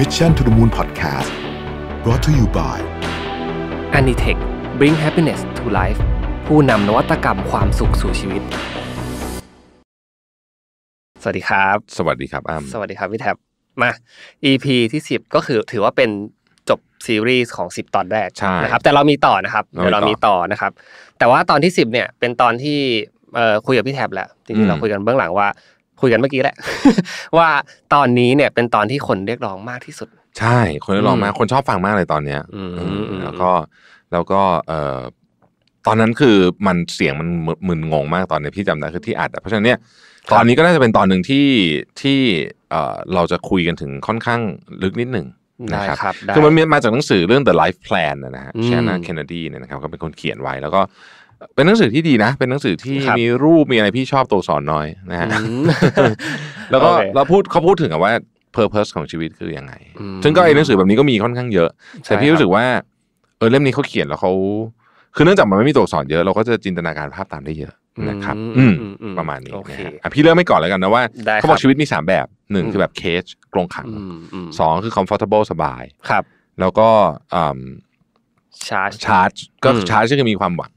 มิชชั่นทุ t h มูลพอดแคสต์ t brought to you by a n i t e c h Bring Happiness to Life ผู้นำนวัตกรรมความสุขสู่ชีวิต สวัสดีครับ สวัสดีครับอ้ำสวัสดีครับพี่แท็บมา EP ที่10 ก็คือถือว่าเป็นจบซีรีส์ของ10ตอนแรกนะครับแต่เรามีต่อนะครับเดี๋ยวเรามีต่อนะครับ แต่ว่าตอนที่ 10เนี่ยเป็นตอนที่คุยกับพี่แท็บแหละ จริงๆเราคุยกันเบื้องหลังว่าุยกันเมื่อกี้แหละว่าตอนนี้เนี่ยเป็นตอนที่คนเรียกร้องมากที่สุด ใช่คนเรียกร้องมาก คนชอบฟังมากเลยตอนเนี้ยแล้วก็แล้วก็เอตอนนั้นคือมันเสียงมันมึนงงมากตอนนี้พี่จำได้คือที่อัดเพราะฉะนั้นเนี่ย ตอนนี้ก็น่าจะเป็นตอนหนึ่งที่ที่เราจะคุยกันถึงค่อนข้างลึกนิดหนึ่งนะครับคือมันมาจากหนังสือเรื่อง The Life Plan นะฮะแชนนาเคนเนดีเนี่ยนะครับ ก็เป็นคนเขียนไว้แล้วก็เป็นหนังสือที่ดีนะเป็นหนังสือที่มีรูปมีอะไรพี่ชอบตัวสอนน้อยนะฮะแล้วก็เราพูดเขาพูดถึงว่าเพอร์เพสของชีวิตคือยังไง ซึ่งก็ไอ้หนังสือแบบนี้ก็มีค่อนข้างเยอะแต่พี่รู้สึกว่าเออเล่มนี้เขาเขียนแล้วเขาคือเนื่องจากมันไม่มีตัวสอนเยอะ เราก็จะจินตนาการภาพตามได้เยอะนะครับอืมประมาณนี้นะฮะพี่เริ่มไม่ก่อนแล้วกันนะว่าเขาบอกชีวิตมีสามแบบหนึ่งคือแบบเคจกรงขังสองคือคอมฟอร์ทเบิลสบายครับ แล้วก็ชาร์จชาร์จก็ชาร์จก็จะมีความหวัง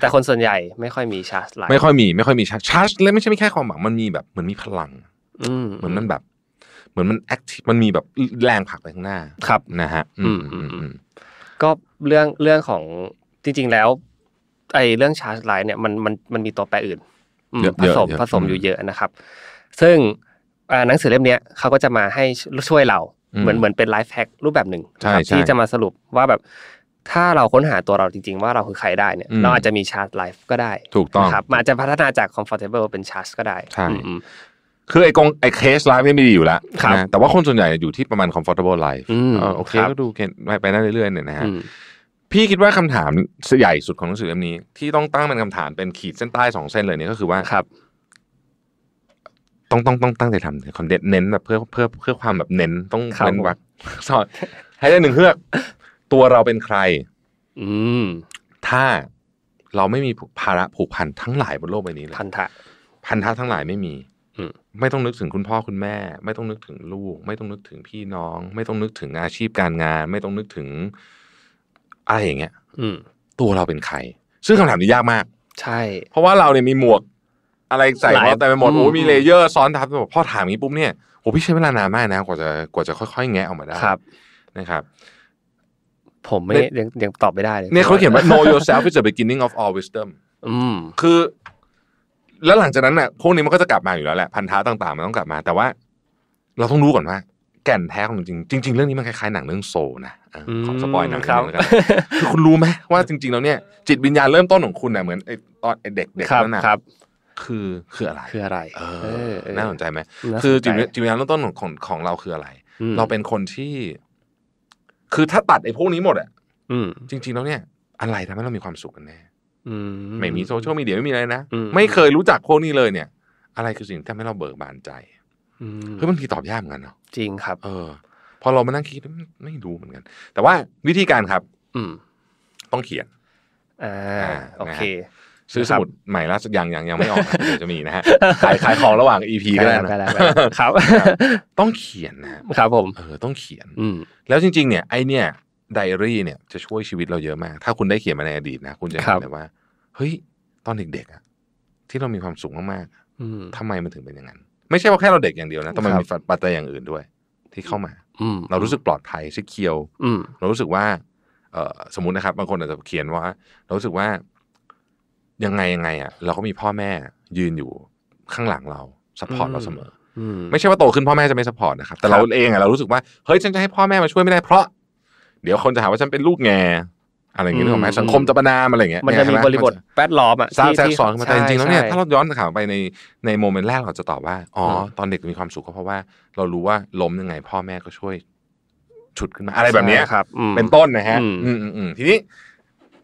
แต่คนส่วนใหญ่ไม่ค่อยมีชาร์จไลไม่ค่อยมีไม่ค่อยมีชาร์จชาร์จและไม่ใช่ไม่แค่ความหวังมันมีแบบเหมือนมีพลังเหมือนมันแบบ เหมือนมันแอคทีฟมันมีแบบแรงผลักไปข้างหน้าครับนะฮะก็เรื่องเรื่องของจริง ๆ แล้ว ไอ้เรื่องชาร์จไลน์เนี่ยมันมันมันมีตัวแปรอื่นผสมผสมอยู่เยอะนะครับ ซึ่งหนังสือเล่มนี้เขาก็จะมาให้ช่วยเราเหมือนเหมือนเป็นไลฟ์แฮกรูปแบบหนึ่งที่จะมาสรุปว่าแบบถ้าเราค้นหาตัวเราจริง ๆ ว่าเราคือใครได้เนี่ยเราอาจจะมีชาร์ตไลฟ์ก็ได้ ถูกต้องครับอาจจะพัฒนาจาก comfortable เป็นชาร์ตก็ได้ใช่คือไอ้กองไอ้เคสไลฟ์นี่มีดีอยู่แล้วนะแต่ว่าคนส่วนใหญ่อยู่ที่ประมาณ comfortable life โอเคก็ดูไปได้เรื่อยๆ เนี่ยนะฮะพี่คิดว่าคำถามใหญ่สุดของหนังสือเล่มนี้ ที่ต้องตั้งเป็นคำถามเป็นขีดเส้นใต้สองเส้นเลยเนี่ยก็คือว่าครับต้องต้องต้องตั้งใจทำคอนเทนต์เน้นแบบเพื่อเพื่อเพื่อความแบบเน้นต้องเน้นวักสอนให้ได้หนึ่งเฮือกตัวเราเป็นใคร อืมถ้าเราไม่มีภาระผูกพันทั้งหลายบนโลกใบนี้เลยพันธะพันธะทั้งหลายไม่มีไม่ต้องนึกถึงคุณพ่อคุณแม่ ไม่ต้องนึกถึงลูก ไม่ต้องนึกถึงพี่น้อง ไม่ต้องนึกถึงอาชีพการงาน ไม่ต้องนึกถึงอะไรอย่างเงี้ย อืตัวเราเป็นใคร ซึ่งคำถามนี้ยากมาก ใช่ เพราะว่าเราเนี่ยมีหมวกอะไรใส่มาแต่ไปหมดโอ้มีเลเยอร์ซ้อนทับแบบพ่อถามงี้ปุ๊บเนี่ยโอ้พี่ใช้เวลานานมากนะ กว่าจะกว่าจะค่อย ๆแงะออกมาได้ครับ นะครับ ผมไม่ยังยังตอบไม่ได้เลยเนี่ย เขาเขียนว่า know yourself is the beginning of all wisdom อืม คือ แล้วหลังจากนั้นน่ะพวกนี้มันก็จะกลับมาอยู่แล้วแหละพันธะต่างๆมันต้องกลับมา แต่ว่า เราต้องรู้ก่อนว่าแก่นแท้ของ จริงจริง ๆ เรื่องนี้มันคล้ายๆหนังเรื่องโซนะขอสปอยหนังครับคือคุณรู้ไหมว่า จริงๆแล้วเนี่ยจิตวิญญาณเริ่มต้นของคุณน่ะเหมือนไอ้ตอนไอ้เด็กๆนั่นน่ะคือคืออะไรคืออะไร เออน่าสนใจไหมคือจิติวิญญาณเริ่มต้นของของเราคืออะไรเราเป็นคนที่ คือถ้าตัดไอ้พวกนี้หมดอ่ะจริง ๆ แล้วเนี่ยอะไรทำให้เรามีความสุขกันแน่ไม่มีโซเชียลมีเดียไม่มีอะไร นะไม่เคยรู้จักพวกนี้เลยเนี่ย อะไรคือสิ่งที่ทำให้เราเบิกบานใจเฮ้ยมันทีตอบยากเหมือนกันเนาะจริงครับ เออ พอเรามานั่งคิดไม่รู้เหมือนกันแต่ว่าวิธีการครับ อืต้องเขียนอ่าโอเคซื้อสมุดใหม่ล่าสุดยังยังยังไม่ออกเดี๋ยวจะมีนะฮะขายขายของระหว่าง EP ก็ได้นะครับต้องเขียนนะ ครับ ผมเออต้องเขียน อืแล้วจริงๆเนี่ย ไอเนี่ยไดอารี่เนี่ย จะช่วยชีวิตเราเยอะมากถ้าคุณได้เขียนมาในอดีตนะ คุณจะเห็นเลยว่า เฮ้ยตอนเด็กๆอะที่เรามีความสุขมากๆทำไมมันถึงเป็นอย่างนั้นไม่ใช่ว่าแค่เราเด็กอย่างเดียวนะต้องมีปัจจัยอย่างอื่นด้วย ที่เข้ามา อืเรารู้สึกปลอดภัยชิคเคียวเรารู้สึกว่าเอสมมตินะครับบางคนอาจจะเขียนว่าเรารู้สึกว่ายังไงยังไงอ่ะเราก็มีพ่อแม่ ยืนอยู่ข้างหลังเราสปอร์ตเราเสมอไม่ใช่ว่าโตขึ้นพ่อแม่จะไม่สปอร์ตนะครับแต่เราเองอ่ะเรารู้สึกว่าเฮ้ยฉันจะให้พ่อแม่มาช่วยไม่ได้เพราะเดี๋ยวคนจะหาว่าฉันเป็นลูกแงอะไรอย่างเงี้ยถูกไหมสังคมจะประนามอะไรเงี้ยมันจะมีบริบทแวดล้อมอ่ะสร้างแทรกซ้อนขึ้นมาแต่จริงๆแล้วเนี่ยถ้าเราย้อนถามไปในในโมเมนต์แรกเราจะตอบว่าอ๋อตอนเด็กมีความสุขก็เพราะว่า เรารู้ว่าล้มยังไง พ่อแม่ก็ช่วยฉุดขึ้นมาอะไรแบบนี้ครับเป็นต้นนะฮะทีนี้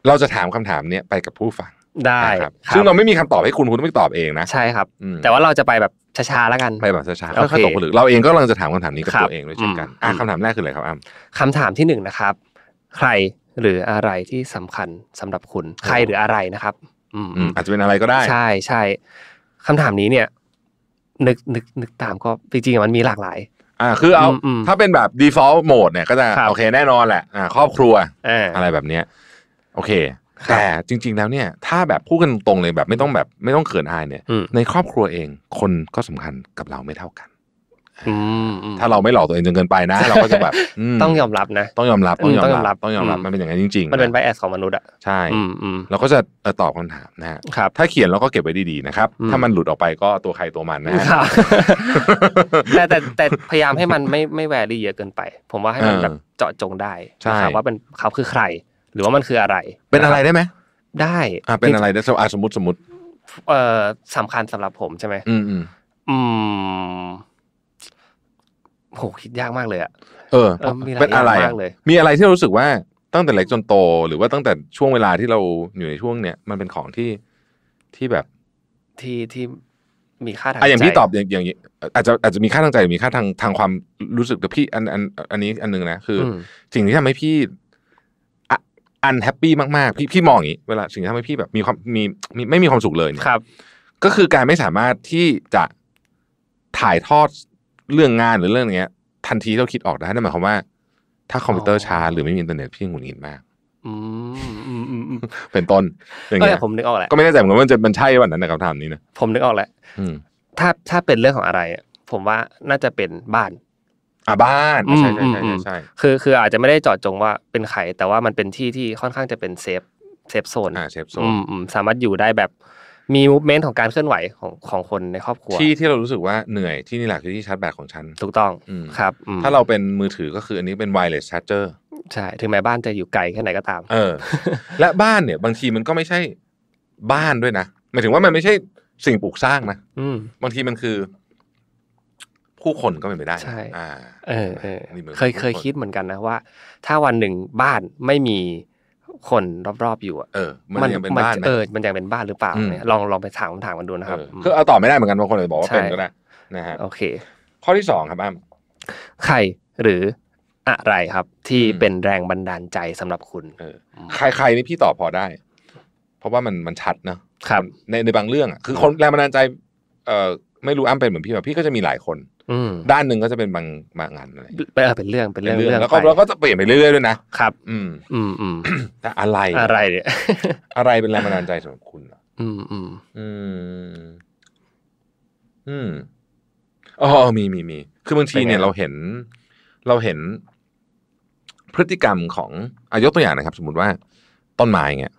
เราจะถามคำถามเนี้ยไปกับผู้ฟังได้ครับซึ่งเราไม่มีคำตอบให้คุณคุณต้องไปตอบเองนะ ใช่ครับแต่ว่าเราจะไปแบบช้าๆแล้วกันไปแบบช้าๆค่อยๆตกผลึกเราเองก็กำลังจะถามคำถามนี้กับตัวเองด้วยเช่นกันคำถามแรกคืออะไรครับอ้ำคำถามที่หนึ่งนะครับ ใครหรืออะไรที่สำคัญสำหรับคุณ ใครหรืออะไรนะครับ อืมอาจจะเป็นอะไรก็ได้ใช่ใช่คำถามนี้เนี่ย นึกนึกนึกตามก็จริงๆมันมีหลากหลาย อ่า คือเอาถ้าเป็นแบบ default mode เนี่ย ก็จะโอเคแน่นอนแหละอ่าครอบครัวอะไรแบบเนี้ยโอเคแต่จริง ๆ แล้วเนี่ยถ้าแบบพูดกันตรงเลยแบบไม่ต้องแบบ ไม่ต้องเขินอายเนี่ย ในครอบครัวเองคนก็สำคัญกับเราไม่เท่ากันถ้าเราไม่หลอกตัวเองจนเกินไปนะเราก็จะแบบต้องยอมรับนะ ต้องยอมรับ ต้องยอมรับต้องยอมรับมันเป็นอย่างนั้นจริงๆมันเป็นไบแอสของมนุษย์อ่ะใช่เราก็จะตอบคำถามนะครับถ้าเขียนเราก็เก็บไว้ดีๆนะครับ ถ้ามันหลุดออกไปก็ตัวใครตัวมันนะแต่แต่แต่พยายามให้มันไม่ไม่แวรี่เยอะเกินไป ผมว่าให้มันแบบเจาะจงได้นะครับว่าเป็นเขาคือใครหรือว่ามันคืออะไร เป็นอะไรได้ไหมได้อ่าเป็นอะไรได้สมมติสมมติ เอ่อสำคัญสำหรับผมใช่ไหมอืมอืมโหคิดยากมากเลยอ่ะเออเป็นอะไรมีอะไรที่รู้สึกว่าตั้งแต่เล็กจนโต หรือว่าตั้งแต่ช่วงเวลาที่เราอยู่ในช่วงเนี้ยมันเป็นของที่ที่แบบที่ที่ มีค่าทางใจอย่างพี่ตอบอย่างอย่าง อาจจะอาจจะมีค่าทางใจมีค่าทางทางความรู้สึกกับพี่ อันอัน อันนี้ อันนึงนะคือสิ่งที่ทำให้พี่อันแฮปปี้มากๆพี่พี่มองอย่างนี้เวลาสิ่งที่ทำให้พี่แบบมีความมีไม่มีความสุขเลยเนี่ยครับ ก็คือการไม่สามารถที่จะถ่ายทอดเรื่องงานหรือเรื่องอย่างเงี้ย ทันทีที่เราคิดออกได้นั่นหมายความว่า ถ้าคอมพิวเตอร์ช้าหรือไม่มีอินเทอร์เน็ตพี่หงุดหงิดมากเป็นต้นอย่างเงี้ยผมนึกออกแหละก็ไม่แน่ใจเหมือนกันว่าจะมันใช่วันนั้นนะคำถามนี้นะผมนึกออกแหละถ้าถ้าเป็นเรื่องของอะไร ผมว่าน่าจะเป็นบ้านอ่าบ้านใช่ใช่ใช่ใช่คือคืออาจจะไม่ได้จอดจงว่าเป็นไข่แต่ว่ามันเป็นที่ที่ค่อนข้างจะเป็นเซฟเซฟโซนอ่าเซฟโซนสามารถอยู่ได้แบบมีมูฟเมนต์ของการเคลื่อนไหวของของคนในครอบครัวที่ที่เรารู้สึกว่าเหนื่อยที่นี่แหละคือที่ชาร์จแบตของฉันถูกต้องครับถ้าเราเป็นมือถือก็คืออันนี้เป็นไวเลสชาร์เจอร์ใช่ถึงแม้บ้านจะอยู่ไกลแค่ไหนก็ตาม เออ และบ้านเนี่ยบางทีมันก็ไม่ใช่บ้านด้วยนะหมายถึงว่ามันไม่ใช่สิ่งปลูกสร้างนะบางทีมันคือผู้คนก็เป็นไปได้ใช่เออเคยเคยคิดเหมือนกันนะว่า ถ้าวันหนึ่งบ้านไม่มีคนรอบๆอยู่อ่ะเออมันยังเป็นบ้านเออมันยังเป็นบ้านหรือเปล่าลองลองไปถามคำถามมันดูนะครับคือเอาตอบไม่ได้เหมือนกันบางคนเลยบอกว่าเป็นก็ได้นะฮะโอเค ข้อที่สองครับอ้ำใครหรืออะไรครับ ที่เป็นแรงบันดาลใจสำหรับคุณ เออ ใครๆนี่พี่ตอบพอได้ เพราะว่ามันมันชัดเนาะครับ ในในบางเรื่องอ่ะคือคนแรงบันดาลใจเอ่อไม่รู้อ้ำเป็นเหมือนพี่แบบพี่ก็จะมีหลายคนด้านหนึ่งก็จะเป็นบางบางงานอะไรเป็นเรื่องเป็นเรื่องแล้วก็เราก็จะเปลี่ยนไปเรื่อยๆด้วยนะครับอืมอืมอืมแต่อะไรอะไรเนี่ยอะไรเป็นแรงบันดาลใจสำหรับคุณออืมอืมอืม อืมอ๋อมีมีมีคือบางทีเนี่ย เราเห็น เราเห็นพฤติกรรมของอายกตัวอย่างนะครับ สมมติว่า ต้นไม้เนี่ย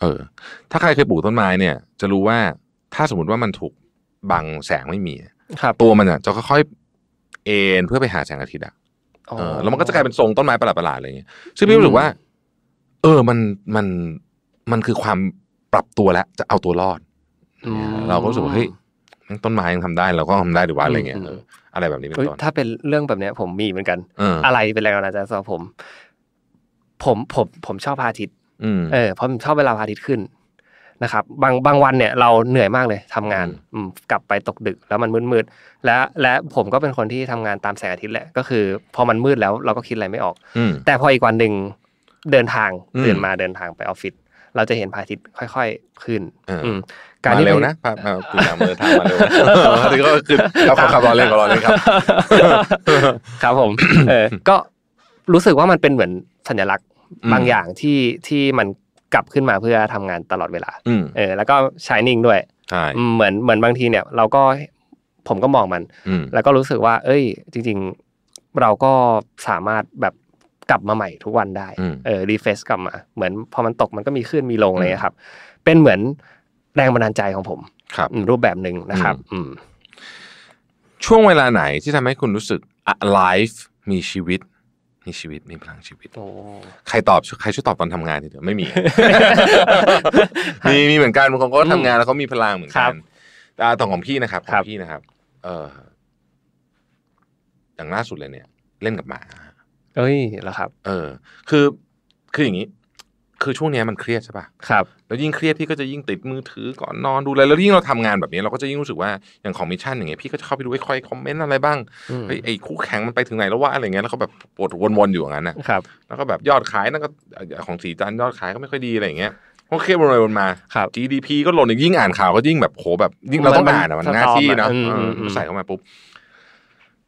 เออถ้าใครเคยปลูกต้นไม้ เนี่ย จะรู้ว่า ถ้าสมมติว่ามันถูกบังแสงไม่มีครับตัวมันอ่ะจะค่อยๆเอ็นเพื่อไปหาแสงอาทิตย์อ่ะแล้วมันก็จะกลายเป็นทรงต้นไม้ประหลาดๆอะไรอย่างเงี้ยซึ่งพี่รู้สึกว่า เออมันมันมันคือความปรับตัวแล้วจะเอาตัวรอดเราก็รู้สึกว่าเฮ้ยต้นไม้ยังทำได้เราก็ทำได้หรือว่าอะไรเงี้ยอะไรแบบนี้เป็นต้นถ้าเป็นเรื่องแบบเนี้ย ผมมีเหมือนกันอะไรเป็นแรงบันดาลใจสำหรับผมผมผม ผมชอบพาทิตย์เออเพราะผมชอบเวลาพาทิตย์ขึ้นนะครับบางบางวันเนี่ยเราเหนื่อยมากเลยทำงานกลับไปตกดึกแล้วมันมืดๆและและผมก็เป็นคนที่ทำงานตามแสงอาทิตย์แหละ ก็คือพอมันมืดแล้ว เราก็คิดอะไรไม่ออกแต่พออีกวันหนึ่งเดินทางตื่นมาเดินทางไปออฟฟิศเราจะเห็นพระอาทิตย์ค่อย ๆขึ้นมาเร็วนะมามเร็วทางมาเร็วอก็คือเราขับรอเล่นก็รอเล่นครับครับผมก็รู้สึกว่ามันเป็นเหมือนสัญลักษณ์บางอย่างที่ที่มันกลับขึ้นมาเพื่อทำงานตลอดเวลา เออ แล้วก็ชายนิ่งด้วยเหมือนเหมือนบางทีเนี่ยเราก็ผมก็มองมันแล้วก็รู้สึกว่า เอ้ย จริง ๆ เราก็สามารถแบบกลับมาใหม่ทุกวันได้ เออรีเฟซกลับมาเหมือนพอมันตกมันก็มีขึ้นมีลงเลยครับ เป็นเหมือนแรงบันดาลใจของผม ครับ รูปแบบหนึ่งนะครับอืช่วงเวลาไหนที่ทำให้คุณรู้สึก alive มีชีวิตมีชีวิตมีพลังชีวิตใครตอบใครช่วยตอบตอนทำงานทีเดียวไม่มี มีมีเหมือนกันบางคนก็ทำงานแล้วเขามีพลังเหมือนกันแต่ต่องของพี่นะครับของพี่นะครับ เออ อย่างล่าสุดเลยเนี่ย เล่นกับหมาเอ้ยแล้วครับ เออ คือคืออย่างนี้คือช่วงนี้มันเครียดใช่ปะครับแล้วยิ่งเครียดพี่ก็จะยิ่งติดมือถือก่อนนอนดูอะไรแล้วยิ่งเราทำงานแบบนี้เราก็จะยิ่งรู้สึกว่าอย่างของมิชชั่นอย่างเงี้ยพี่ก็จะเข้าไปดูไอ้คอยคอมเมนต์อะไรบ้างไอ้ไอ้คู่แข่งมันไปถึงไหนแล้วว่าอะไรเงี้ยแล้วก็แบบปวดวนๆอยู่อย่างนั้นนะครับแล้วก็แบบยอดขายนั่นก็ของสีจันยอดขายก็ไม่ค่อยดีอะไรเงี้ยก็เครียดวนไปวนมา GDP ก็หล่นีกยิ่งอ่านข่าวก็ยิ่งแบบโหแบบยิ่งเราต้องอ่านอะมันหน้าที่เนาะใส่เข้ามาปุ๊บ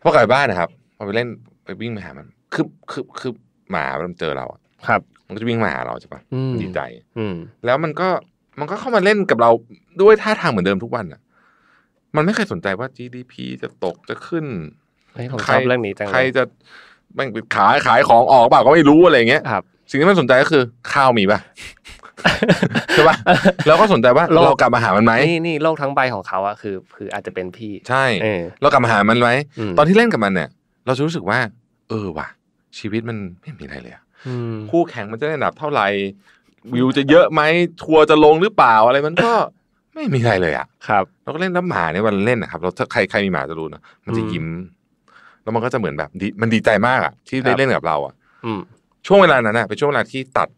พอกลับบ้านนะครับพอไปเล่นไปวิ่งไปหามันคือคือคือหมามันเจอเราอะครับมันก็จะวิ่งมาหาเราใช่ปะดีใจ อืแล้วมันก็มันก็เข้ามาเล่นกับเราด้วยท่าทางเหมือนเดิมทุกวันอ่ะ มันไม่เคยสนใจว่า GDP จะตกจะขึ้นใครเรื่องนี้จังใครจะมันขายขายของออกเปล่าก็ไม่รู้อะไรเงี้ยครับสิ่งที่มันสนใจก็คือ ข้าวมีป่ะใช่ป่ะ แล้วก็สนใจว่าเรากลับมาหามันไหม นี่นี่โลกทั้งใบของเขาอะคือ คืออาจจะเป็นพี่ใช่เรากลับมาหามันไหมตอนที่เล่นกับมันเนี่ย เราจะรู้สึกว่า เออว่ะชีวิตมันไม่มีอะไรเลยอะคู่แข่งมันจะได้อันดับ เท่าไหร่วิวจะเยอะไหมทัวร์จะลงหรือเปล่าอะไรมันก็ไม่มีอะไรเลยอ่ะครับ เราก็เล่นน้ำหมาเนี่ยวันเล่นนะครับเราถ้าใครใครมีหมาจะรู้นะมันจะยิ้มแล้วมันก็จะเหมือนแบบมันดีใจมากอ่ะที่ได้เล่นกับเราอ่ะช่วงเวลานั้นนะเป็นช่วงเวลาที่ตัด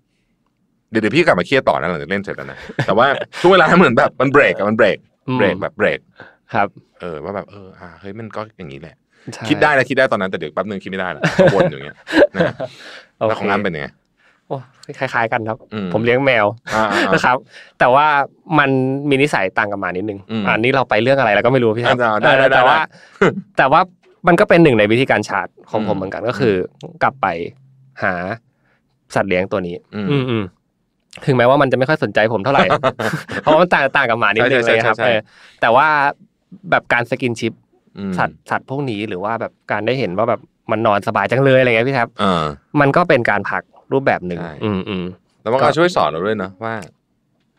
เดี๋ยวเดพี่กลับมาเครียดต่อนะหลังจากเล่นเสร็จแล้วนะแต่ว่าช่วงเวลาเหมือนแบบมันเบรกอะมันเบรกเบรกแบบเบรกครับ เออ ว่าแบบเอออ่าเฮ้ยมันก็อย่างนี้แหละคิดได้นะคิดได้ตอนนั้นแต่เดี๋ยวแป๊บนึงคิดไม่ได้ละวนอย่างเงี้ยแล้วของอ้ำเป็นยังไงโอ้คล้าย ๆ กันครับ ผมเลี้ยงแมวนะครับ แต่ว่ามันมีนิสัยต่างกันมานิดนึงอันนี้เราไปเรื่องอะไรเราก็ไม่รู้พี่ครับแต่ว่า แต่ว่ามันก็เป็นหนึ่งในวิธีการชาร์จของผมเหมือนกันก็คือ กลับไปหาสัตว์เลี้ยงตัวนี้ อืถึงแม้ว่ามันจะไม่ค่อยสนใจผมเท่าไหร่เพราะมันต่างต่างกับหมานิดนึงเลยครับแต่ว่าแบบการสกินชิป สัตว์สัตว์พวกนี้หรือว่าแบบการได้เห็นว่าแบบมันนอนสบายจังเลยอะไรเงี้ยพี่แท็บมันก็เป็นการพักรูปแบบหนึ่งอืมแล้วมันก็ช่วยสอนเราด้วยนะว่า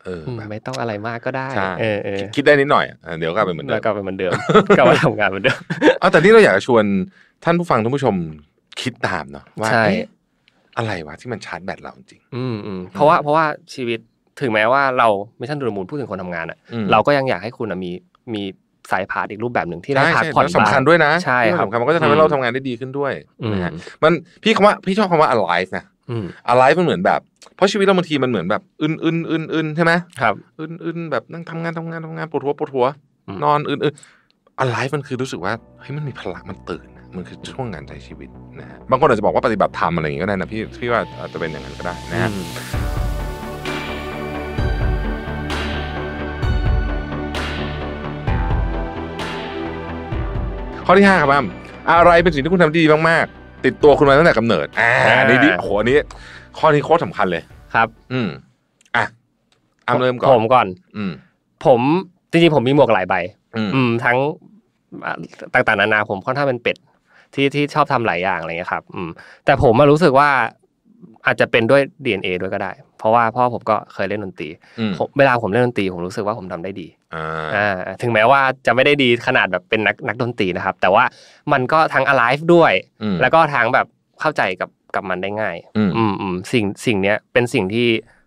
เออไม่ต้องอะไรมากก็ได้เออคิดได้นิดหน่อย เดี๋ยวกลับไปเหมือนเดิมกลับไปเหมือนเดิมกลับมาทำงานเหมือนเดิม๋อาแต่ที่เราอยากจะชวนท่านผู้ฟังท่านผู้ชมคิดตามเนาะว่าอะไรวะที่มันชาร์จแบตเราจริง อืมอืมเพราะว่าเพราะว่าชีวิตถึงแม้ว่าเราไม่ใช่ดูมูลพูดถึงคนทำงานอ่ะ เราก็ยังอยากให้คุณมีมีสายพาดอีกรูปแบบหนึ่งที่ได้พักผ่อนสำคัญด้วยนะใช่ครับมันก็จะทำให้เราทำงานได้ดีขึ้นด้วยนะฮะมันพี่คำว่าพี่ชอบคำว่า alive นะ alive มันเหมือนแบบ เพราะชีวิตเราบางทีมันเหมือนแบบอึนอึนอึนอึนใช่ไหมครับอึนอึนแบบนั่งทำงานทำงานทำงานปวดหัวปวดหัวนอนอึนอึน alive มันคือรู้สึกว่าเฮ้ยมันมีพลังมันตื่น มันคือช่วงงานใช้ชีวิตนะฮะบางคนอาจจะบอกว่าปฏิบัติธรรมอะไรอย่างนี้ก็ได้นะพี่พี่ว่าอาจจะเป็นอย่างนั้นก็ได้นะฮะข้อที่5ครับอ้ำอะไรเป็นสิ่งที่คุณทำดีมากๆติดตัวคุณมาตั้งแต่กำเนิดอ่าอันนี้ดิโหอันนี้ข้อนี้โคตรสาคัญเลยครับ อืมอ่ะอ้ำเริ่มก่อนผมก่อน อืมผมจริงๆผมมีหมวกหลายใบอืมทั้งต่างๆนานา ผมค่อนข้างเป็นเป็ดที่ที่ชอบทำหลายอย่างอะไรเงี้ยครับ อืม แต่ผมมารู้สึกว่าอาจจะเป็นด้วย DNA ด้วยก็ได้ เพราะว่าพ่อผมก็เคยเล่นดนตรีเวลาผมเล่นดนตรีผมรู้สึกว่าผมทำได้ดีอถึงแม้ว่าจะไม่ได้ดีขนาดแบบเป็นนักนักดนตรีนะครับ แต่ว่ามันก็ทั้ง alive ด้วยแล้วก็ทั้งแบบเข้าใจกับกับมันได้ง่ายอืมอืมสิ่งสิ่งเนี้ยเป็นสิ่งที่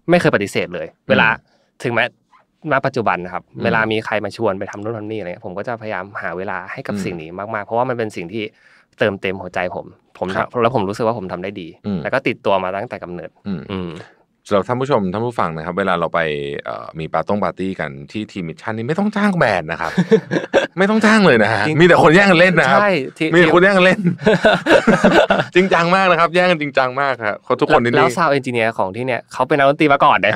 ไม่เคยปฏิเสธเลย เวลา ถึงแม้มาปัจจุบันนะครับ เวลามีใครมาชวนไปทำนู่นทำนี่อะไรยงเี้ผมก็จะพยายามหาเวลาให้กับสิ่งนี้มาก ๆ เพราะว่ามันเป็นสิ่งที่เติมเต็มหัวใจผมผมแล้วผมรู้สึกว่าผมทำได้ดีแล้วก็ติดตัวมาตั้งแต่กำเนิดอืสำหรับท่านผู้ชมท่านผู้ฟังนะครับ เวลาเราไปมีปาร์ต้งปาร์ตี้กัน ที่ทีมมิชชั่นนี่ไม่ต้องจ้างแบรนด์นะครับไม่ต้องจ้างเลยนะฮะมีแต่คนแย่งกันเล่นนะครับมีคนแย่งกันเล่น จริงจังมากนะครับ แย่งกันจริงจังมากครับเขาทุกคนนี่แล้วซาวเอนจิเนียร์ของที่เนี่ยเขาเป็นนักดนตรีมาก่อนเน่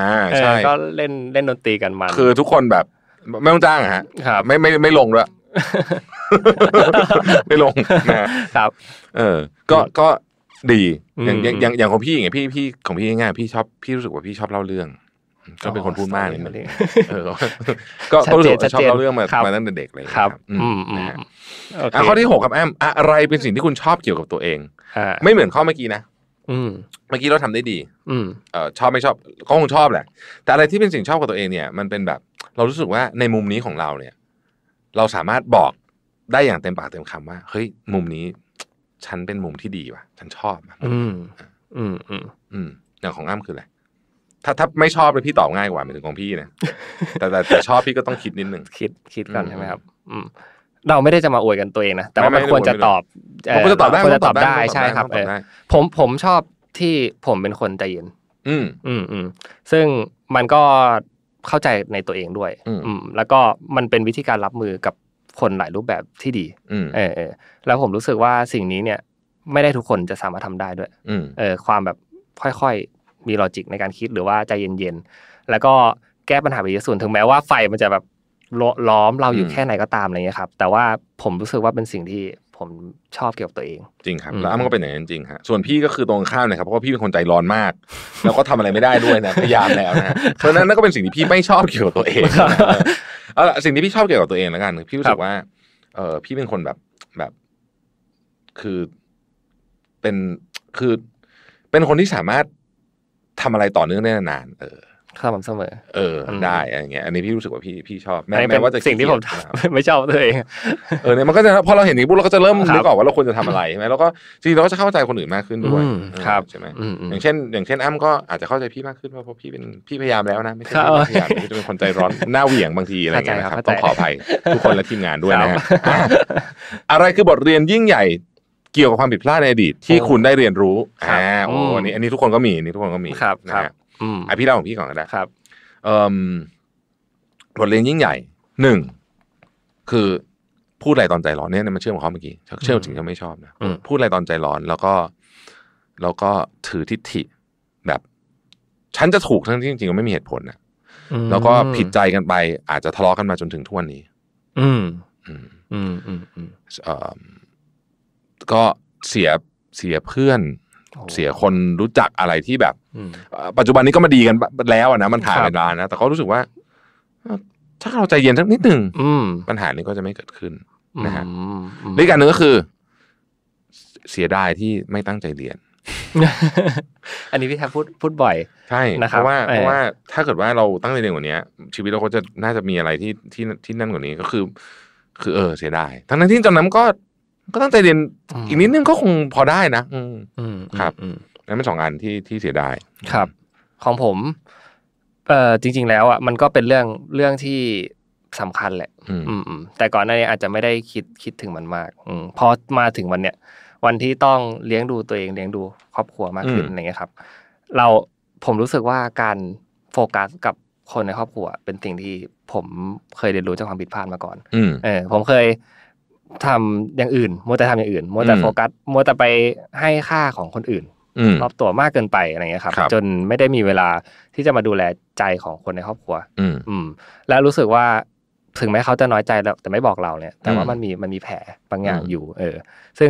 ก็เล่นเล่นดนตรีกันมาคือทุกคนแบบไม่ต้องจ้างฮะไม่ไม่ไม่ลงด้วยไม่ลงนะครับ เออ ก็ก็ดี อย่างอย่างอย่างของพี่ไงพี่พี่ของพี่ง่ายพี่ชอบพี่รู้สึกว่าพี่ชอบเล่าเรื่องก็เป็นคนพูดมากเลยมันเออก็ก็รู้สึกชอบเล่าเรื่องมามาตั้งแต่เด็กเลยครับ อืมนะะข้อที่หกครับแอมอะไรเป็นสิ่งที่คุณชอบเกี่ยวกับตัวเองไม่เหมือนข้อเมื่อกี้นะเมื่อกี้เราทำได้ดี อืเออชอบไม่ชอบก็คงชอบแหละ แต่อะไรที่เป็นสิ่งชอบกับตัวเองเนี่ยมันเป็นแบบ เรารู้สึกว่าในมุมนี้ของเราเนี่ยเราสามารถบอกได้อย่างเต็มปากเต็มคำว่าเฮ้ยมุมนี้ ฉันเป็นมุมที่ดีว่ะ ฉันชอบอืมอืมอืมอย่างของอ้ำคืออะไรถ้าถ้าไม่ชอบเลยพี่ตอบง่ายกว่าหมือนของพี่นะแต่แต่แต่ชอบพี่ก็ต้องคิดนิดนึงคิดคิดก่อนใช่ไหมครับอืมเราไม่ได้จะมาอวยกันตัวเองนะแต่ว่ามันควรจะตอบควรจะตอบได้ควรจะตอบได้ใช่ครับผมผมชอบที่ผมเป็นคนใจเย็น อืมอืมอืมซึ่งมันก็เข้าใจในตัวเองด้วยอืมแล้วก็มันเป็นวิธีการรับมือกับคนหลายรูปแบบที่ดีเออ แล้วผมรู้สึกว่าสิ่งนี้เนี่ยไม่ได้ทุกคนจะสามารถทำได้ด้วยเออความแบบค่อยๆมีลอจิกในการคิดหรือว่าใจเย็นๆแล้วก็แก้ปัญหาไปเยอะส่วนถึงแม้ว่าไฟมันจะแบบล้อมเราอยู่แค่ไหนก็ตามอะไรเงี้ยครับ แต่ว่าผมรู้สึกว่าเป็นสิ่งที่ผมชอบเกี่ยวกับตัวเอง จริงครับแล้วอ้ำก็เป็นอย่างนั้นจริงฮะส่วนพี่ก็คือตรงข้ามนะครับเพราะว่าพี่เป็นคนใจร้อนมาก แล้วก็ทำอะไรไม่ได้ด้วยนะพยายามแล้วนะเพราะนั้นนั่นก็เป็นสิ่งที่พี่ไม่ชอบเกี่ยวกับตัวเองเอาละสิ่งที่พี่ชอบเกี่ยวกับตัวเองแล้วกันพี่รู้สึกว่าเออพี่เป็นคนแบบแบบ คือเป็นคือเป็นคนที่สามารถทำอะไรต่อเนื่องได้นานเออสม่ำเสมอ เออ ได้อะไรเงี้ย อันนี้พี่รู้สึกว่าพี่พี่ชอบ แม้แม้ว่าจะสิ่งที่ผมทำไม่ชอบตัวเองเออ เนี่ยมันก็จะพอเราเห็นอย่างนีุ้๊เราก็จะเริ่มรู้ก่อนว่าเราควรจะทำอะไรใช่ไหมแล้วก็จริงเราก็จะเข้าใจคนอื่นมากขึ้นด้วย ครับ ใช่ไหมอย่างเช่น อย่างเช่นอ้ำก็อาจจะเข้าใจพี่มากขึ้นเพราะพี่เป็นพี่พยายามแล้วนะไม่ใช่พยายามี่จะเป็นคนใจร้อนหน้าเหวี่ยงบางทีอะไรเงี้ยนะครับต้องขออภัยทุกคนและทีมงานด้วยนะอะไรคือบทเรียนยิ่งใหญ่เกี่ยวกับความผิดพลาดในอดีตที่คุณได้เรียนรู้อ่าโอ้อันนี้อันนี้ทุกคนก็มีนี่ทุกคนก็มีครับอ่ะพี่เล่าของพี่ก่อนก็ได้ครับบทเรียนยิ่งใหญ่หนึ่งคือพูดอะไรตอนใจร้อนเนี่ยมันเชื่อมกับเขาเมื่อกี้เชื่อมถึงจะไม่ชอบนะพูดอะไรตอนใจร้อน แล้วก็แล้วก็ถือทิฏฐิแบบ ฉันจะถูกทั้งที่จริงๆก็ไม่มีเหตุผลนะแล้วก็ผิดใจกันไปอาจจะทะเลาะกันมาจนถึงทุกวันนี้ อืม อืมอืมอืมก็เสียเสียเพื่อนเสียคนรู้จักอะไรที่แบบปัจจุบันนี้ก็มาดีกันแล้วนะมันผ่านเวลานะแต่เขารู้สึกว่า ถ้าเราใจเย็นสักนิดหนึ่งปัญหานี้ก็จะไม่เกิดขึ้นนะฮะอีกอการหนึ่งก็คือ เสียดายที่ไม่ตั้งใจเรียนอันนี้พี่แทบพูดพูดบ่อย ใช่นะครับเพราะว่าเพราะว่า ถ้าเกิดว่าเราตั้งใจเรียนกว่านี้ชีวิตเราก็จะน่าจะมีอะไรที่ที่ที่นั่นกว่านี้ก็คือ คือเออ เสียดายทั้งนั้นที่ตอนนั้นก็ก็ตั้งใจเรียนอีกนิดนึงก็คงพอได้นะอืมครับนั่นเป็นสองอันที่ที่เสียดายครับ ของผม เอ่อจริง ๆ แล้วอ่ะมันก็เป็นเรื่องเรื่องที่สำคัญแหละ อืมแต่ก่อนหน้านี้อาจจะไม่ได้คิดคิดถึงมันมากอืมพอมาถึงวันเนี้ยวันที่ต้องเลี้ยงดูตัวเองเลี้ยงดู ครอบครัวมากขึ้นอะไรเงี้ยครับ เราผมรู้สึกว่าการโฟกัสกับคนในครอบครัว เป็นสิ่งที่ผมเคยเรียนรู้จากความผิดพลาดมาก่อนเออผมเคยทำอย่างอื่นมัวแต่ทำอย่างอื่นมัวแต่โฟกัสมัวแต่ไปให้ค่าของคนอื่นรอบตัวมากเกินไปอะไรเงี้ยครับจนไม่ได้มีเวลาที่จะมาดูแลใจของคนในครอบครัวอืมแล้วรู้สึกว่าถึงแม้เขาจะน้อยใจแล้วแต่ไม่บอกเราเนี่ย แต่ว่ามันมีมันมีแผลบางอย่างอยู่ เออ ซึ่ง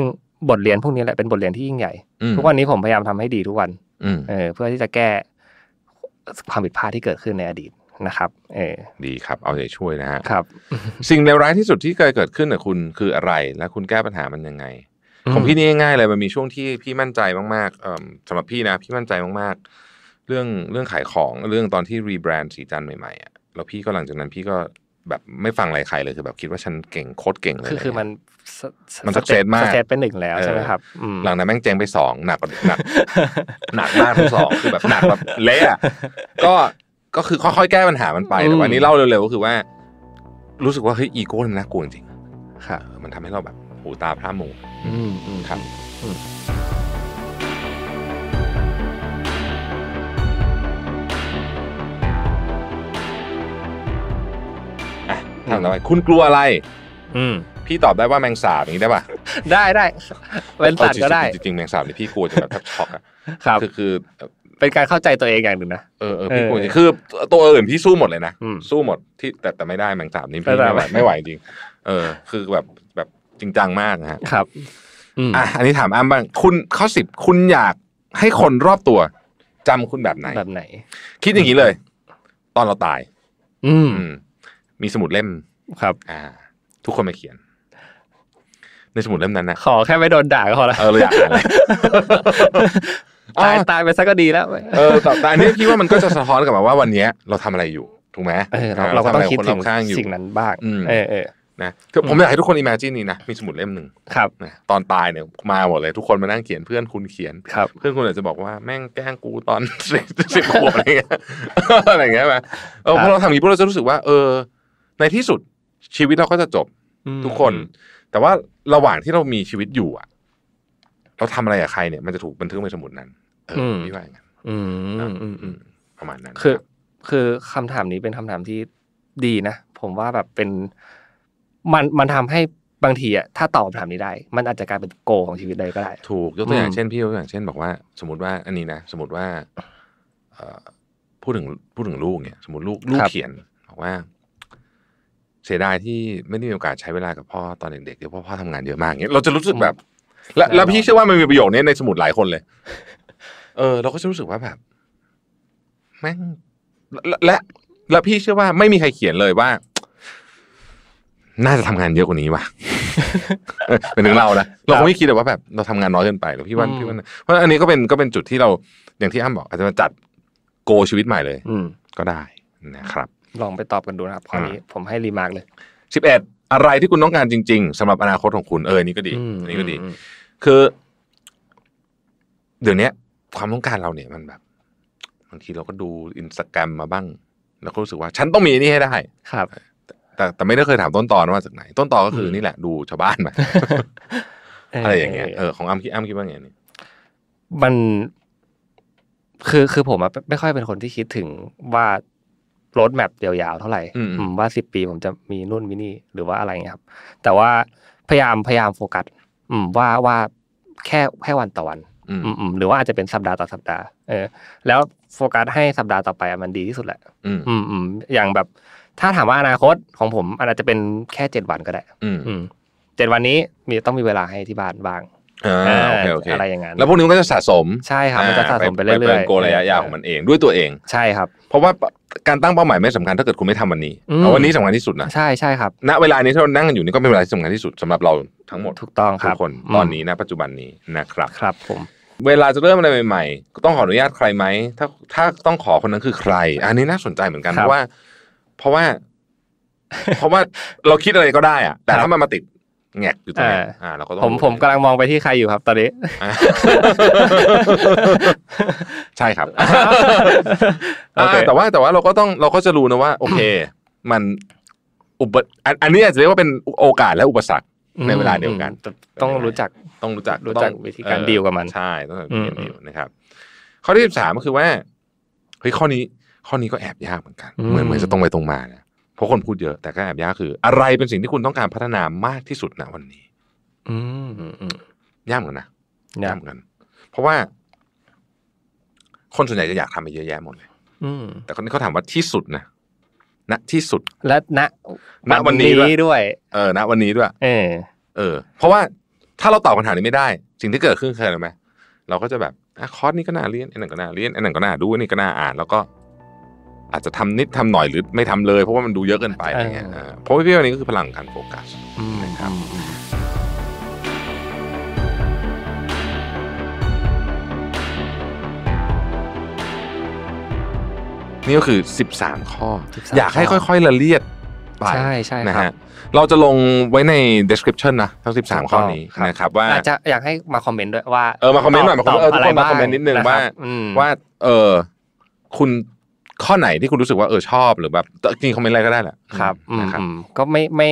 บทเรียนพวกนี้แหละเป็นบทเรียนที่ยิ่งใหญ่ทุกวันนี้ผมพยายามทำให้ดีทุกวันเออ เพื่อที่จะแก้ความผิดพลาดที่เกิดขึ้นในอดีตนะครับเออ ดีครับเอาใจช่วยนะฮะครับ สิ่งเลวร้ายที่สุดที่เคยเกิดขึ้นกับคุณ คืออะไรและคุณแก้ปัญหามันยังไงของพี่นี่ง่ายเลยมันมีช่วงที่พี่มั่นใจมากๆสำหรับพี่นะพี่มั่นใจมากๆ เรื่องเรื่องขายของเรื่องตอนที่รีแบรนด์สีจันใหม่ๆอ่ะแล้วพี่ก็หลังจากนั้นพี่ก็แบบไม่ฟังอะไรใครเลยคือแบบคิดว่าฉันเก่ง โคตรเก่งเลยคือคือมันมันสักเซตมากสักเซตเป็นหนึ่งแล้วใช่ไหมครับหลังนั้นแม่งเจงไปสองหนักหนักหนักมากทั้งสองคือแบบหนักแบบเละก็ก็คือค่อยๆ แก้ปัญหามันไปแต่วันนี้เล่าเร็วๆ ก็คือว่า รู้สึกว่าเฮ้ยอีโก้มันน่ากลัวจริงค่ะมันทำให้เราแบบหูตาพร่ามัวครับถามต่อไปคุณกลัวอะไร อืมพี่ตอบได้ว่าแมงสาบอย่างนี้ได้ป่ะได้ได้เป็นสัตก็ได้จริงๆแมงสาบนี่พี่กลัวจนแบบทบช็อกอะคือคือเป็นการเข้าใจตัวเองอย่างหนึ่งนะ เออเออพี่คจรคือ ตัวอื่นพี่สู้หมดเลยนะสู้หมดที่แต่แต่ไม่ได้แมงสาบนี่พี่ไม่ไหวไม่ไหวจริงเออ คือแบบแบบจริงจังมากนะฮะครับอ่ะอันนี้ถามอ้ำบ้างคุณข้อสิบคุณอยากให้คนรอบตัว จำคุณแบบไหนแบบไหน คิดอย่างนี้เลย ตอนเราตาย อืมมีสมุดเล่มครับ อ่า ทุกคนมาเขียน ในสมุดเล่มนั้นนะขอแค่ไม่โดนด่าก็พอละเออเอยากอ่านตายตายไปซะก็ดีแล้วเออแต่อันนี้คิดว่ามันก็จะสะท้อนกับมาว่าวันนี้เราทำอะไรอยู่ถูกไหมเราก็ต้องคิดถึงสิ่งนั้นบ้างเออนะผมอยากให้ทุกคนอิมเมจินนี่นะมีสมุดเล่มหนึ่งครับตอนตายเนี่ยมาหมดเลย ทุกคนมานั่งเขียนเพื่อนคุณเขียนครับเพื่อนคุณอาจจะบอกว่า แม่งแกล้งกูตอนสิบสิบขวบอะไรเงี้ยอะไรเงี้ยไหมเออพอเราทำอย่างนี้พวกเราจะรู้สึกว่า เออ ในที่สุดชีวิตเราก็จะจบทุกคน แต่ว่าระหว่างที่เรามีชีวิตอยู่อ่ะเราทำอะไรกับใครเนี่ยมันจะถูกบันทึกในสมุดนั้นเออพี่ว่าอย่างนั้นประมาณนั้นคือ คือคำถามนี้เป็นคำถามที่ดีนะผมว่าแบบเป็นมันมันทำให้บางทีอะถ้าตอบคำถามนี้ได้ มันอาจจะกลายเป็นโกของชีวิตใดก็ได้ ถูกยกตัวอย่างเช่นพี่ยกตัวอย่างเช่นบอกว่าสมมติว่าอันนี้นะสมมติว่าพูดถึงพูดถึงลูกเนี่ยสมมติลูกลูกเขียนบอกว่า เสียดายที่ไม่ได้มีโอกาสใช้เวลากับพ่อตอนเด็กๆเพราะพ่อทำงานเยอะมากเนี่ยเราจะรู้สึกแบบแล้วแล้วพี่เชื่อว่ามันมีประโยชน์นี้ในสมุดหลายคนเลย เออเราก็จะรู้สึกว่าแบบแม่งและและพี่เชื่อว่าไม่มีใครเขียนเลยว่า น่าจะทำงานเยอะกว่านี้ว่ะเป็นถึงเรานะ เราคงไม่คิดแต่ว่าแบบ เราทำงานน้อยเกินไปหรือพี่ว่าพี่ว่าเพราะอันนี้ก็เป็นก็เป็นจุดที่เราอย่างที่อ้ำบอก อาจจะมาจัดโกชีวิตใหม่เลย อืก็ได้นะครับ ลองไปตอบกันดูนะครับข้อนี้ ผมให้รีมาร์กเลยสิบเอ็ดอะไรที่คุณต้องการจริง ๆสำหรับอนาคตของคุณเออนี่ก็ดี นี่ก็ดี คือเดี๋ยวนี้ความต้องการเราเนี่ยมันแบบบางทีเราก็ดูอินสตาแกรมมาบ้าง แล้วก็รู้สึกว่าฉันต้องมีนี่ให้ได้ ครับ แต่แต่ไม่ได้เคยถามต้นตอว่าจากไหน ต้นตอก็คือนี่แหละดูชาวบ้านมาอะไรอย่างเงี้ยเออของอ้ำคิดอ้ำคิดว่าไงเนี่ยมันคือคือผมไม่ค่อยเป็นคนที่คิดถึงว่ารถแมพยาวๆเท่าไหร่ว่าสิบปีผมจะมีนู่นมินี่หรือว่าอะไรเงี้ยครับ แต่ว่าพยายามพยายามโฟกัส อืม ว่าว่า แค่แค่วันต่อวันอืมหรือว่าอาจจะเป็นสัปดาห์ต่อสัปดาห์เออแล้วโฟกัสให้สัปดาห์ต่อไปมันดีที่สุดแหละ อืมอืมอย่างแบบ ถ้าถามว่าอนาคตของผมอาจจะเป็นแค่เจ็ดวันก็ได้ อืมเจ็ดวันนี้มีต้องมีเวลาให้ที่บ้านบ้างอ่าโอเคโอเคอะไรอย่างนั้นแล้วพวกนี้มันก็จะสะสม ใช่ครับมันจะสะสมไปเรื่อยๆเป็นโกระยะยาวของมันเองด้วยตัวเองใช่ครับ เพราะว่า การตั้งเป้าหมายไม่สำคัญถ้าเกิดคุณไม่ทำวันนี้เราวันนี้สำคัญที่สุดนะ ใช่ใช่ครับณเวลานี้ที่เรานั่งกันอยู่นี่ก็เป็นเวลาที่สำคัญที่สุดสำหรับเรา ทั้งหมดถูกต้องครับคนตอนนี้นะปัจจุบันนี้นะครับ ครับ ผม เวลาจะเริ่มอะไรใหม่ๆต้องขออนุญาตใครไหมถ้าถ้าต้องขอคนนั้นคือใคร อันนี้น่าสนใจเหมือนกันเพราะว่า เพราะว่า เพราะว่าเราคิดอะไรก็ได้อะแต่ถ้ามันมาติดแงกอยู่ตรงนี้อ่าเราก็ต้องผมผมกำลังมองไปที่ใครอยู่ครับตอนนี้ใช่ครับแต่ว่าแต่ว่าเราก็ต้องเราก็จะรู้นะว่าโอเค มัน อุปอันนี้อาจจะเรียกว่าเป็นโอกาส และอุปสรรคในเวลาเดียวกันต้องรู้จักต้องรู้จักรู้จักวิธีการดีลกับมันใช่ต้องรู้จักดีลนะครับ ข้อที่สามก็คือว่าเฮ้ยข้อนี้ข้อนี้ก็แอบยากเหมือนกันเหมือนเหมือนจะตรงไปตรงมานะเพราะคนพูดเยอะแต่ก็แอบยากคือ อะไรเป็นสิ่งที่คุณต้องการพัฒนามากที่สุดนะวันนี้ อืมยากเหมือนกันนะยากเหมือนกัน เพราะว่า คนส่วนใหญ่จะอยากทำไปเยอะแยะหมดเลยแต่คนนี้เขาถามว่าที่สุดนะณที่สุดและณณวันนี้ด้วย เออ ณวันนี้ด้วย เออ เออ เพราะว่าถ้าเราตอบคำถามนี้ไม่ได้ สิ่งที่เกิดขึ้นคืออะไรไหมเราก็จะแบบคอร์สนี้ก็น่าเรียนอันนั้นก็น่าเรียนอันนั้นก็น่าดูอันนี้ก็น่าอ่านแล้วก็อาจจะทำนิดทำหน่อยหรือไม่ทำเลยเพราะว่ามันดูเยอะเกินไปอะไรเงี้ยเพราะพี่ๆวันนี้ก็คือพลังการโฟกัสนะครับนี่ก็คือ 13 ข้อ อยากให้ค่อยๆ ละเลียดไปใช่ใช่นะฮะเราจะลงไว้ใน description นะ ทั้ง 13 ข้อนี้นะครับว่าจะอยากให้มาคอมเมนต์ด้วยว่าเออมาคอมเมนต์หน่อยมาคอมเมนต์มาคอมเมนต์นิดนึงว่าว่า เออคุณข้อไหนที่คุณรู้สึกว่าเออชอบหรือแบบจริงคอมเมนต์อะไรก็ได้แหละครับก็ไม่ไม่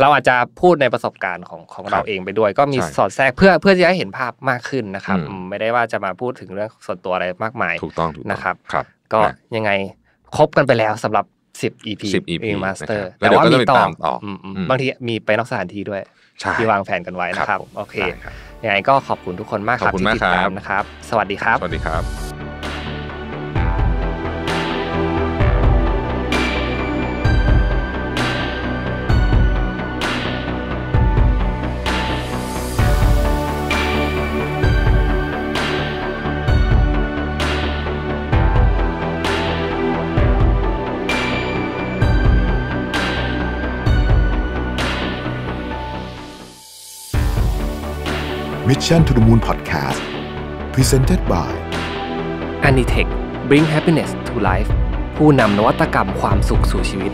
เราอาจจะพูดในประสบการณ์ของของเราเองไปด้วย ก็มีสอดแทรกเพื่อเพื่อที่จะให้เห็นภาพมากขึ้นนะครับไม่ได้ว่าจะมาพูดถึงเรื่องส่วนตัวอะไรมากมายถูกต้องถูกนะครับครับ ก็ยังไงครบกันไปแล้วสำหรับสิบ EP สิบ EP สเตอร์แต่ว่ามีต่อบางทีมีไปนอกสถานที่ด้วยที่วางแผนกันไว้นะครับโอเค ยังไงก็ขอบคุณทุกคนมากครับที่ติดตามนะครับ สวัสดีครับสวัสดีครับมิชชั่นทุ h มูลพอดแคสต์พรีเซนต์โด้วย a n i t e c h Bring Happiness to Life ผู้นำนวัตกรรมความสุขสู่ชีวิต